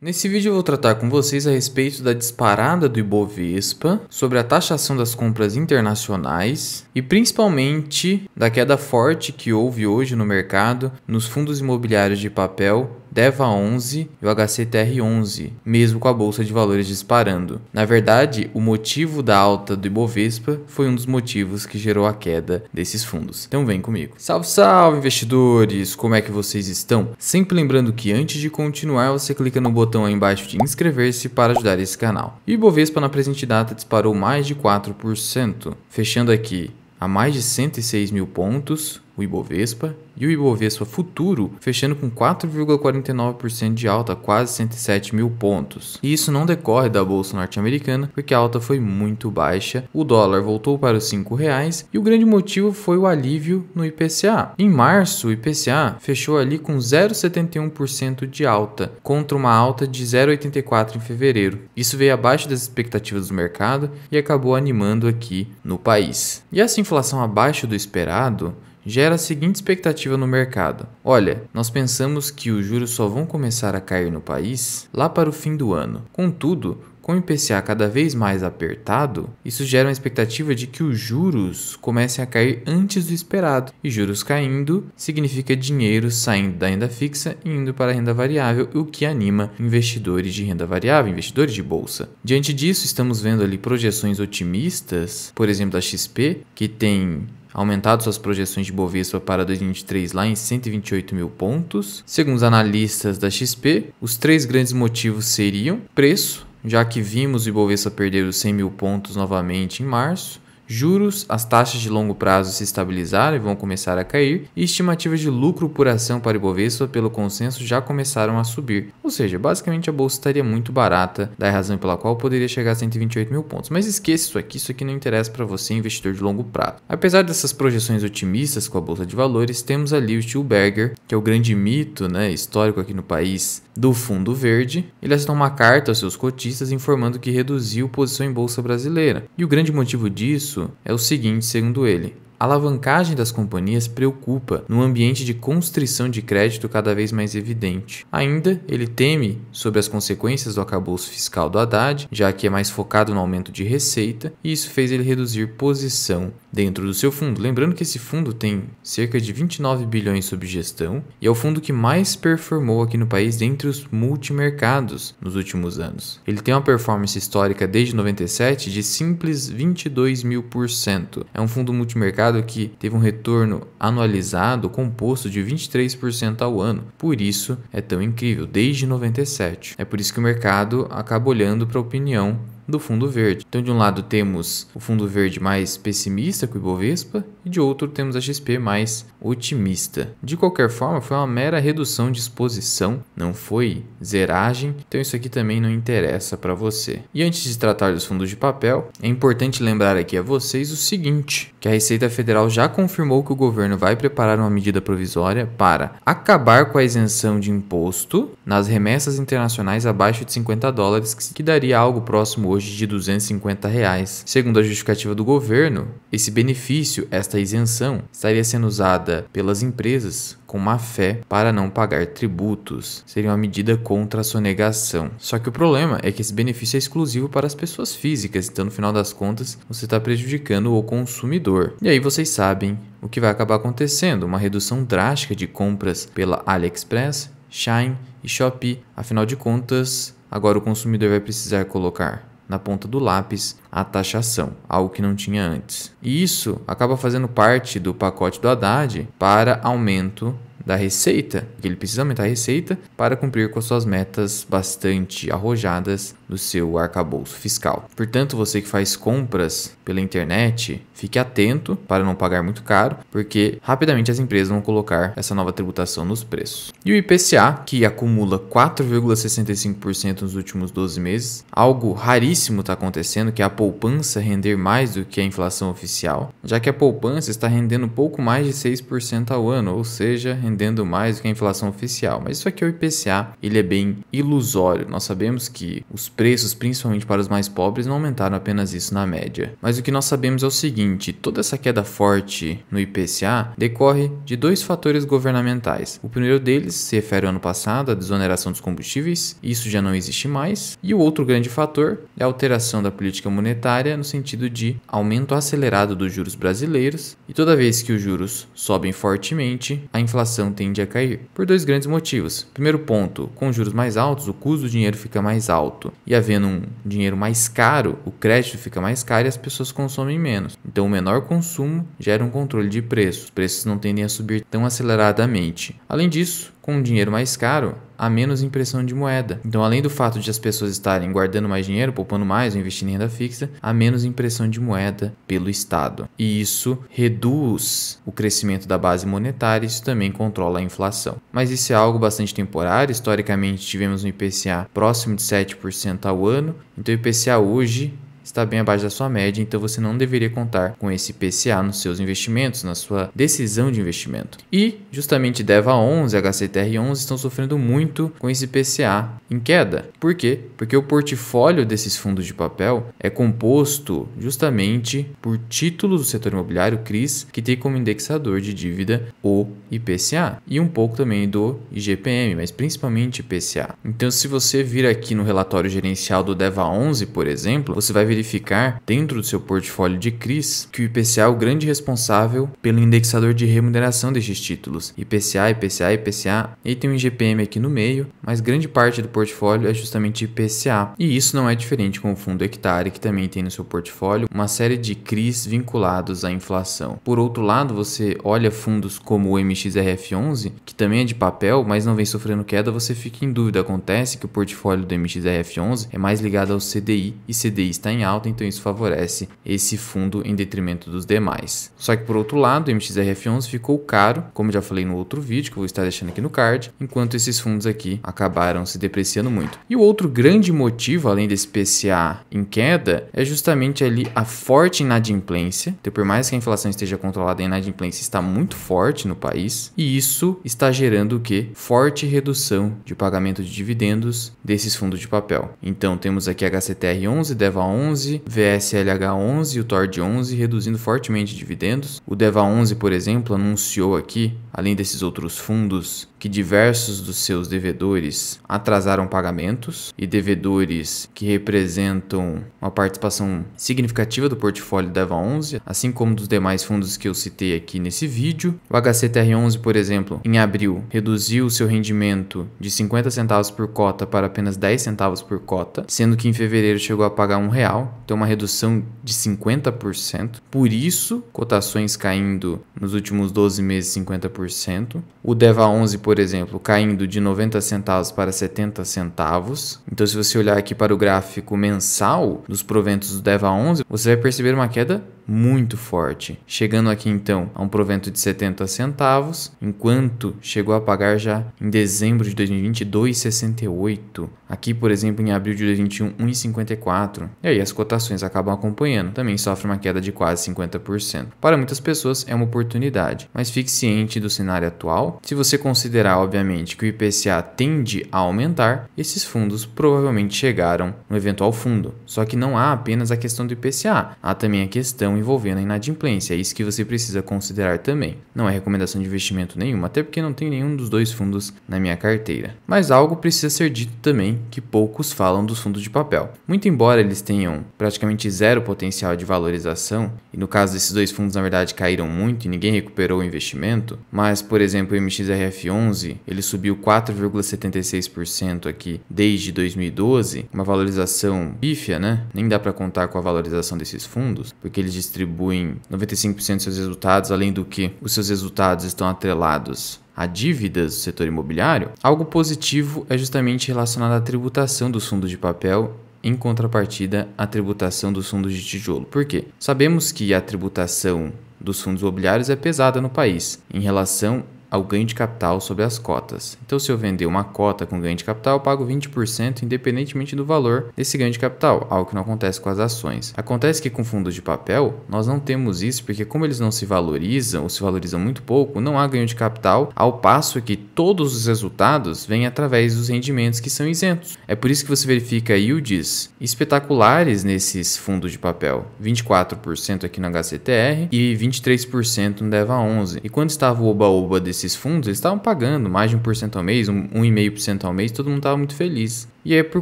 Nesse vídeo eu vou tratar com vocês a respeito da disparada do Ibovespa, sobre a taxação das compras internacionais e principalmente da queda forte que houve hoje no mercado nos fundos imobiliários de papel DEVA 11 e o HCTR 11, mesmo com a bolsa de valores disparando. Na verdade, o motivo da alta do Ibovespa foi um dos motivos que gerou a queda desses fundos. Então vem comigo. Salve, salve investidores! Como é que vocês estão? Sempre lembrando que antes de continuar, você clica no botão aí embaixo de inscrever-se para ajudar esse canal. E o Ibovespa na presente data disparou mais de 4%, fechando aqui a mais de 106 mil pontos, o Ibovespa e o Ibovespa Futuro fechando com 4,49% de alta, quase 107 mil pontos. E isso não decorre da bolsa norte-americana, porque a alta foi muito baixa, o dólar voltou para os R$ 5,00 e o grande motivo foi o alívio no IPCA. Em março, o IPCA fechou ali com 0,71% de alta, contra uma alta de 0,84% em fevereiro. Isso veio abaixo das expectativas do mercado e acabou animando aqui no país. E essa inflação abaixo do esperado gera a seguinte expectativa no mercado: olha, nós pensamos que os juros só vão começar a cair no país lá para o fim do ano. Contudo, com o IPCA cada vez mais apertado, isso gera uma expectativa de que os juros comecem a cair antes do esperado. E juros caindo significa dinheiro saindo da renda fixa e indo para a renda variável, o que anima investidores de renda variável, investidores de bolsa. Diante disso, estamos vendo ali projeções otimistas, por exemplo, da XP, que tem aumentado suas projeções de Bovespa para 2023 lá em 128 mil pontos. Segundo os analistas da XP, os três grandes motivos seriam preço, já que vimos o Ibovespa perder os 100 mil pontos novamente em março, juros, as taxas de longo prazo se estabilizaram e vão começar a cair, e estimativas de lucro por ação para Ibovespa pelo consenso já começaram a subir. Ou seja, basicamente a bolsa estaria muito barata, da razão pela qual poderia chegar a 128 mil pontos. Mas esqueça isso aqui, isso aqui não interessa para você, investidor de longo prazo. Apesar dessas projeções otimistas com a bolsa de valores, temos ali o Stilberger, que é o grande mito né, histórico aqui no país do Fundo Verde. Ele assinou uma carta aos seus cotistas informando que reduziu posição em bolsa brasileira. E o grande motivo disso isso é o seguinte, segundo ele: a alavancagem das companhias preocupa num ambiente de constrição de crédito cada vez mais evidente. Ainda, ele teme sobre as consequências do acabouço fiscal do Haddad, já que é mais focado no aumento de receita, e isso fez ele reduzir posição dentro do seu fundo. Lembrando que esse fundo tem cerca de 29 bilhões sob gestão e é o fundo que mais performou aqui no país dentre os multimercados nos últimos anos. Ele tem uma performance histórica desde 97 de simples 22 mil por cento. É um fundo multimercado mercado que teve um retorno anualizado composto de 23% ao ano. Por isso é tão incrível, desde 97. É por isso que o mercado acaba olhando para a opinião do fundo verde. Então, de um lado temos o fundo verde mais pessimista com o Ibovespa e de outro temos a XP mais otimista. De qualquer forma, foi uma mera redução de exposição, não foi zeragem, então isso aqui também não interessa para você. E antes de tratar dos fundos de papel, é importante lembrar aqui a vocês o seguinte, que a Receita Federal já confirmou que o governo vai preparar uma medida provisória para acabar com a isenção de imposto nas remessas internacionais abaixo de 50 dólares, que daria algo próximo hoje hoje de R$ 250. Reais. Segundo a justificativa do governo, esse benefício, esta isenção, estaria sendo usada pelas empresas com má fé para não pagar tributos. Seria uma medida contra a sonegação. Só que o problema é que esse benefício é exclusivo para as pessoas físicas, então no final das contas você está prejudicando o consumidor. E aí vocês sabem o que vai acabar acontecendo: uma redução drástica de compras pela AliExpress, Shine e Shopee. Afinal de contas, agora o consumidor vai precisar colocar na ponta do lápis a taxação, algo que não tinha antes. E isso acaba fazendo parte do pacote do Haddad para aumento da receita, que ele precisa aumentar a receita para cumprir com suas metas bastante arrojadas no seu arcabouço fiscal. Portanto, você que faz compras pela internet, fique atento para não pagar muito caro, porque rapidamente as empresas vão colocar essa nova tributação nos preços. E o IPCA, que acumula 4,65% nos últimos 12 meses, algo raríssimo está acontecendo, que é a poupança render mais do que a inflação oficial, já que a poupança está rendendo pouco mais de 6% ao ano, ou seja, rendendo rendendo mais do que a inflação oficial. Mas isso aqui é o IPCA, ele é bem ilusório. Nós sabemos que os preços, principalmente para os mais pobres, não aumentaram apenas isso na média. Mas o que nós sabemos é o seguinte: toda essa queda forte no IPCA decorre de dois fatores governamentais. O primeiro deles se refere ao ano passado, a desoneração dos combustíveis, isso já não existe mais. E o outro grande fator é a alteração da política monetária no sentido de aumento acelerado dos juros brasileiros. E toda vez que os juros sobem fortemente, a inflação inflação tende a cair, por dois grandes motivos. Primeiro ponto, com juros mais altos, o custo do dinheiro fica mais alto, e havendo um dinheiro mais caro, o crédito fica mais caro e as pessoas consomem menos. Então, o menor consumo gera um controle de preços, os preços não tendem a subir tão aceleradamente. Além disso, com um dinheiro mais caro, há menos impressão de moeda. Então, além do fato de as pessoas estarem guardando mais dinheiro, poupando mais ou investindo em renda fixa, há menos impressão de moeda pelo Estado. E isso reduz o crescimento da base monetária e isso também controla a inflação. Mas isso é algo bastante temporário. Historicamente, tivemos um IPCA próximo de 7% ao ano. Então, o IPCA hoje está bem abaixo da sua média, então você não deveria contar com esse PCA nos seus investimentos, na sua decisão de investimento. E justamente DEVA 11 HCTR11 estão sofrendo muito com esse PCA em queda. Por quê? Porque o portfólio desses fundos de papel é composto justamente por títulos do setor imobiliário CRIs que tem como indexador de dívida o IPCA e um pouco também do IGPM, mas principalmente IPCA. Então, se você vir aqui no relatório gerencial do DEVA 11, por exemplo, você vai verificar verificar dentro do seu portfólio de CRIs que o IPCA é o grande responsável pelo indexador de remuneração destes títulos. IPCA, IPCA, IPCA, e tem um IGPM aqui no meio, mas grande parte do portfólio é justamente IPCA. E isso não é diferente com o fundo Hectare, que também tem no seu portfólio uma série de CRIs vinculados à inflação. Por outro lado, você olha fundos como o MXRF11, que também é de papel, mas não vem sofrendo queda, você fica em dúvida. Acontece que o portfólio do MXRF11 é mais ligado ao CDI e CDI está em alta, então isso favorece esse fundo em detrimento dos demais. Só que por outro lado, o MXRF11 ficou caro, como já falei no outro vídeo, que eu vou estar deixando aqui no card, enquanto esses fundos aqui acabaram se depreciando muito. E o outro grande motivo, além desse PCA em queda, é justamente ali a forte inadimplência. Então, por mais que a inflação esteja controlada, a inadimplência está muito forte no país, e isso está gerando o que? Forte redução de pagamento de dividendos desses fundos de papel. Então temos aqui HCTR11, DEVA11, 11, VSLH 11 e o Tord 11, reduzindo fortemente dividendos. O Deva 11, por exemplo, anunciou aqui, além desses outros fundos, que diversos dos seus devedores atrasaram pagamentos e devedores que representam uma participação significativa do portfólio Deva 11, assim como dos demais fundos que eu citei aqui nesse vídeo. O HCTR11, por exemplo, em abril reduziu seu rendimento de 50 centavos por cota para apenas 10 centavos por cota, sendo que em fevereiro chegou a pagar um real tem uma redução de 50%. Por isso, cotações caindo nos últimos 12 meses 50%. O DEVA 11, por exemplo, caindo de 90 centavos para 70 centavos. Então, se você olhar aqui para o gráfico mensal dos proventos do DEVA 11, você vai perceber uma queda muito forte, chegando aqui então a um provento de 70 centavos, enquanto chegou a pagar já em dezembro de 2020 2,68. Aqui, por exemplo, em abril de 2021 1,54. E aí as cotações acabam acompanhando, também sofre uma queda de quase 50%. Para muitas pessoas é uma oportunidade, mas fique ciente do cenário atual. Se você considerar, obviamente, que o IPCA tende a aumentar, esses fundos provavelmente chegaram no eventual fundo. Só que não há apenas a questão do IPCA, há também a questão envolvendo a inadimplência, é isso que você precisa considerar também. Não é recomendação de investimento nenhuma, até porque não tem nenhum dos dois fundos na minha carteira. Mas algo precisa ser dito também que poucos falam dos fundos de papel. Muito embora eles tenham praticamente zero potencial de valorização, e no caso desses dois fundos na verdade caíram muito e ninguém recuperou o investimento, mas por exemplo o MXRF11 ele subiu 4,76% aqui desde 2012, uma valorização bífia, né? Nem dá para contar com a valorização desses fundos, porque eles distribuem 95% dos seus resultados, além do que os seus resultados estão atrelados a dívidas do setor imobiliário, algo positivo é justamente relacionado à tributação dos fundos de papel em contrapartida à tributação dos fundos de tijolo. Por quê? Sabemos que a tributação dos fundos imobiliários é pesada no país em relação ao ganho de capital sobre as cotas. Então, se eu vender uma cota com ganho de capital, eu pago 20%, independentemente do valor desse ganho de capital, algo que não acontece com as ações. Acontece que com fundos de papel, nós não temos isso, porque como eles não se valorizam, ou se valorizam muito pouco, não há ganho de capital, ao passo que todos os resultados vêm através dos rendimentos que são isentos. É por isso que você verifica yields espetaculares nesses fundos de papel, 24% aqui no HCTR e 23% no DEVA11. E quando estava o oba-oba desse esses fundos, eles estavam pagando mais de 1% ao mês, 1,5% ao mês, todo mundo estava muito feliz. E é por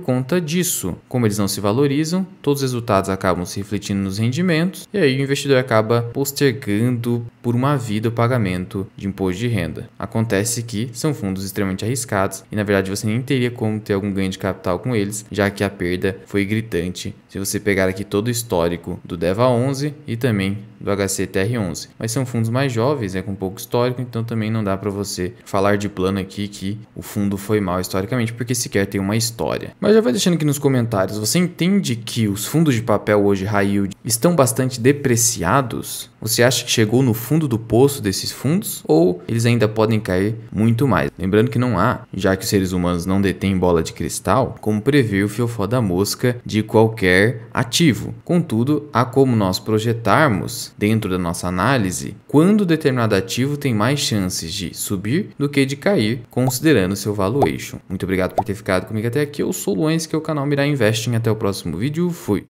conta disso, como eles não se valorizam, todos os resultados acabam se refletindo nos rendimentos, e aí o investidor acaba postergando por uma vida o pagamento de imposto de renda. Acontece que são fundos extremamente arriscados e na verdade você nem teria como ter algum ganho de capital com eles, já que a perda foi gritante. Se você pegar aqui todo o histórico do DEVA 11 e também do HCTR11, mas são fundos mais jovens, é né, com pouco histórico, então também não dá para você falar de plano aqui que o fundo foi mal historicamente, porque sequer tem uma história história. Mas já vai deixando aqui nos comentários, você entende que os fundos de papel hoje high yield estão bastante depreciados? Você acha que chegou no fundo do poço desses fundos ou eles ainda podem cair muito mais? Lembrando que não há, já que os seres humanos não detêm bola de cristal, como prevê o fiofó da mosca de qualquer ativo. Contudo, há como nós projetarmos dentro da nossa análise quando determinado ativo tem mais chances de subir do que de cair, considerando seu valuation. Muito obrigado por ter ficado comigo até aqui aqui eu sou o Luens, que é o canal Mirar Investing. Até o próximo vídeo, fui!